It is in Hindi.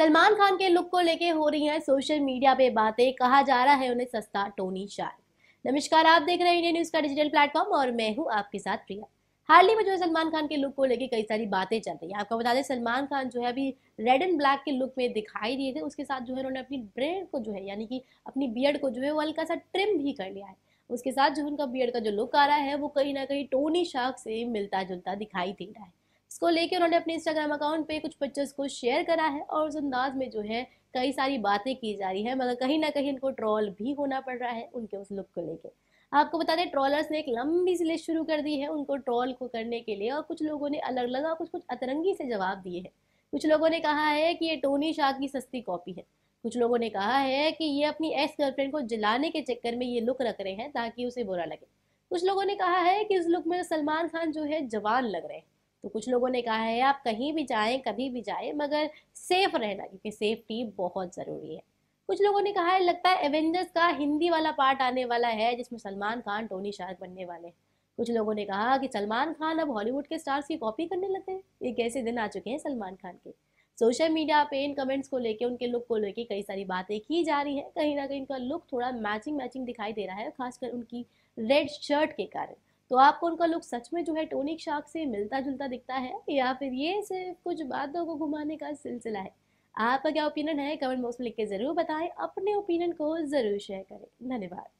सलमान खान के लुक को लेके हो रही हैं सोशल मीडिया पे बातें कहा जा रहा है उन्हें सस्ता टोनी शार्क नमस्कार आप देख रहे हैं इंडिया न्यूज का डिजिटल प्लेटफॉर्म और मैं हूँ आपके साथ प्रिया हाल ही में जो है सलमान खान के लुक को लेके कई सारी बातें चल रही है आपको बता दें सलमान खान जो है अभी रेड एंड ब्लैक के लुक में दिखाई दिए थे उसके साथ जो है उन्होंने अपनी ब्रेड को जो है यानी कि अपनी बियर्ड को जो है वो हल्का सा ट्रिम भी कर लिया है उसके साथ जो उनका बियर्ड का जो लुक आ रहा है वो कहीं ना कहीं टोनी शार्क से मिलता जुलता दिखाई दे रहा है इसको लेके उन्होंने अपने इंस्टाग्राम अकाउंट पे कुछ पिक्चर्स को शेयर करा है और उस अंदाज में जो है कई सारी बातें की जा रही है मगर कहीं ना कहीं इनको ट्रॉल भी होना पड़ रहा है उनके उस लुक को लेके आपको बता दें ट्रॉलर्स ने एक लंबी सी लिस्ट शुरू कर दी है उनको ट्रॉल को करने के लिए और कुछ लोगों ने अलग अलग और कुछ कुछ अतरंगी से जवाब दिए हैं कुछ लोगों ने कहा है कि ये टोनी शाह की सस्ती कॉपी है कुछ लोगों ने कहा है कि ये अपनी एक्स गर्लफ्रेंड को जलाने के चक्कर में ये लुक रख रहे हैं ताकि उसे बुरा लगे कुछ लोगों ने कहा है कि इस लुक में सलमान खान जो है जवान लग रहे हैं तो कुछ लोगों ने कहा है आप कहीं भी जाएं कभी भी जाएं मगर सेफ रहना क्योंकि सेफ्टी बहुत ज़रूरी है कुछ लोगों ने कहा है लगता है एवेंजर्स का हिंदी वाला पार्ट आने वाला है जिसमें सलमान खान टोनी शार्क बनने वाले हैं कुछ लोगों ने कहा कि सलमान खान अब हॉलीवुड के स्टार्स की कॉपी करने लगे हैं ये कैसे दिन आ चुके हैं सलमान खान के सोशल मीडिया पे इन कमेंट्स को लेके उनके लुक को लेके कई सारी बातें की जा रही हैं कहीं ना कहीं इनका लुक थोड़ा मैचिंग मैचिंग दिखाई दे रहा है खासकर उनकी रेड शर्ट के कारण तो आपको उनका लुक सच में जो है टोनिक शार्क से मिलता जुलता दिखता है या फिर ये सिर्फ कुछ बातों को घुमाने का सिलसिला है आपका क्या ओपिनियन है कमेंट बॉक्स में लिख के ज़रूर बताएं अपने ओपिनियन को ज़रूर शेयर करें धन्यवाद